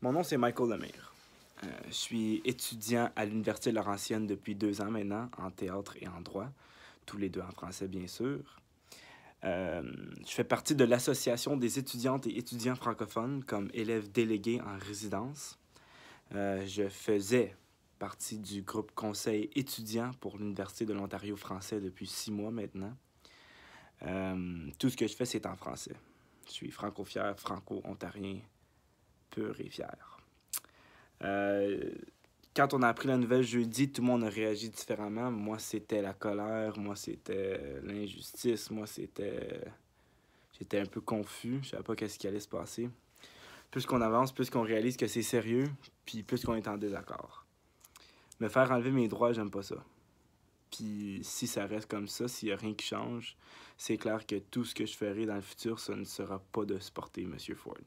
Mon nom, c'est Michael Lemire. Euh, je suis étudiant à l'Université Laurentienne depuis deux ans maintenant, en théâtre et en droit, tous les deux en français, bien sûr. Euh, je fais partie de l'Association des étudiantes et étudiants francophones comme élève délégué en résidence. Euh, je faisais partie du groupe conseil étudiant pour l'Université de l'Ontario français depuis six mois maintenant. tout ce que je fais, c'est en français. Je suis franco-fier, franco-ontarien, pure rivière Euh, quand on a appris la nouvelle jeudi, tout le monde a réagi différemment. Moi, c'était la colère, moi, c'était l'injustice, moi, c'était. J'étais un peu confus, je savais pas qu'est-ce qui allait se passer. Plus qu'on avance, plus qu'on réalise que c'est sérieux, puis plus qu'on est en désaccord. Me faire enlever mes droits, j'aime pas ça. Puis si ça reste comme ça, s'il y a rien qui change, c'est clair que tout ce que je ferai dans le futur, ça ne sera pas de supporter M. Ford.